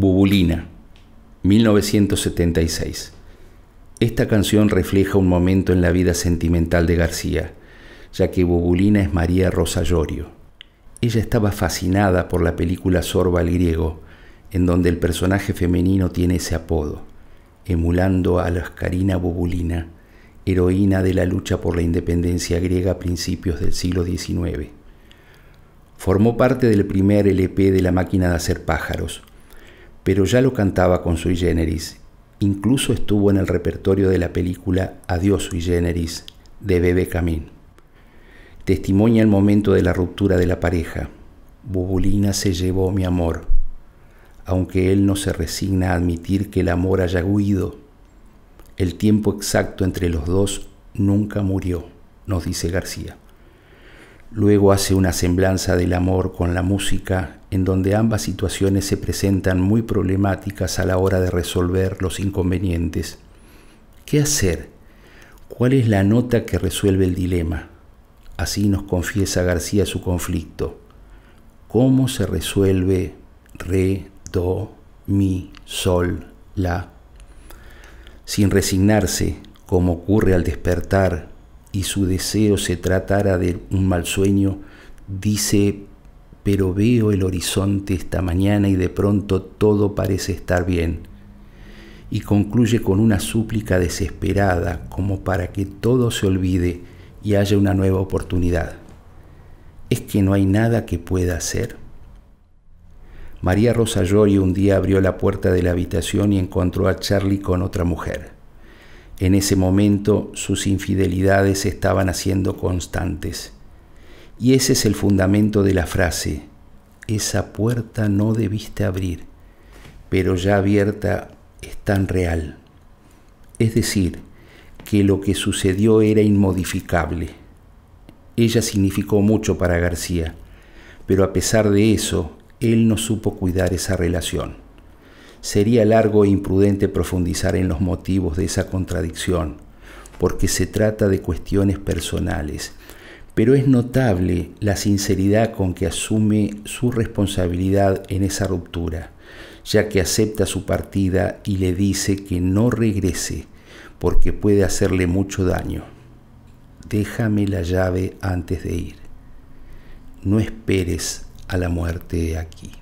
Bubulina, 1976. Esta canción refleja un momento en la vida sentimental de García, ya que Bubulina es María Rosa Llorio. Ella estaba fascinada por la película Sorba el griego, en donde el personaje femenino tiene ese apodo, emulando a la Oscarina Bubulina, heroína de la lucha por la independencia griega a principios del siglo XIX. Formó parte del primer e LP de la máquina de hacer pájaros, pero ya lo cantaba con sui generis. Incluso estuvo en el repertorio de la película Adiós sui generis de Bebe Camín. Testimonia el momento de la ruptura de la pareja. Bubulina se llevó mi amor, aunque él no se resigna a admitir que el amor haya huido. El tiempo exacto entre los dos nunca murió, nos dice García. Luego hace una semblanza del amor con la música en donde ambas situaciones se presentan muy problemáticas a la hora de resolver los inconvenientes. ¿Qué hacer? ¿Cuál es la nota que resuelve el dilema? Así nos confiesa García su conflicto. ¿Cómo se resuelve re, do, mi, sol, la? Sin resignarse, como ocurre al despertar, y su deseo se tratara de un mal sueño, dice pero veo el horizonte esta mañana y de pronto todo parece estar bien. Y concluye con una súplica desesperada como para que todo se olvide y haya una nueva oportunidad. Es que no hay nada que pueda hacer. María Rosa Llori un día abrió la puerta de la habitación y encontró a Charlie con otra mujer. En ese momento sus infidelidades estaban haciendo constantes y ese es el fundamento de la frase, esa puerta no debiste abrir, pero ya abierta es tan real. Es decir, que lo que sucedió era inmodificable. Ella significó mucho para García, pero a pesar de eso, él no supo cuidar esa relación. Sería largo e imprudente profundizar en los motivos de esa contradicción, porque se trata de cuestiones personales pero es notable la sinceridad con que asume su responsabilidad en esa ruptura, ya que acepta su partida y le dice que no regrese porque puede hacerle mucho daño. Déjame la llave antes de ir. No esperes a la muerte aquí.